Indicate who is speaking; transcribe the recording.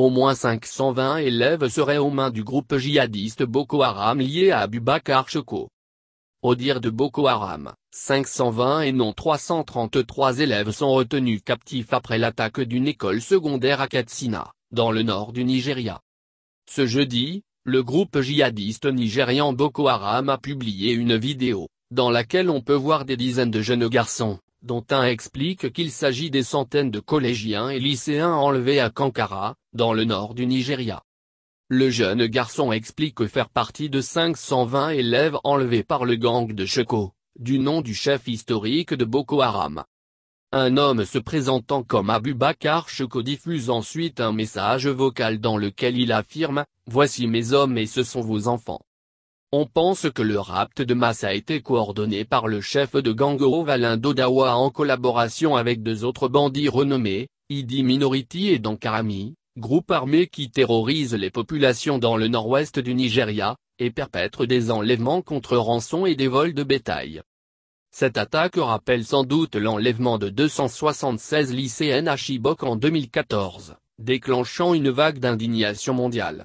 Speaker 1: Au moins 520 élèves seraient aux mains du groupe djihadiste Boko Haram lié à Abubakar Choko. Au dire de Boko Haram, 520 et non 333 élèves sont retenus captifs après l'attaque d'une école secondaire à Katsina, dans le nord du Nigeria. Ce jeudi, le groupe djihadiste nigérian Boko Haram a publié une vidéo, dans laquelle on peut voir des dizaines de jeunes garçons, dont un explique qu'il s'agit des centaines de collégiens et lycéens enlevés à Kankara, dans le nord du Nigeria. Le jeune garçon explique faire partie de 520 élèves enlevés par le gang de Sheko, du nom du chef historique de Boko Haram. Un homme se présentant comme Abu Bakar Cheko diffuse ensuite un message vocal dans lequel il affirme « Voici mes hommes et ce sont vos enfants ». On pense que le rapt de masse a été coordonné par le chef de gang Valin Dodawa en collaboration avec deux autres bandits renommés, Idi Minority et Dankarami, groupe armé qui terrorise les populations dans le nord-ouest du Nigeria, et perpètre des enlèvements contre rançon et des vols de bétail. Cette attaque rappelle sans doute l'enlèvement de 276 lycéens à Chibok en 2014, déclenchant une vague d'indignation mondiale.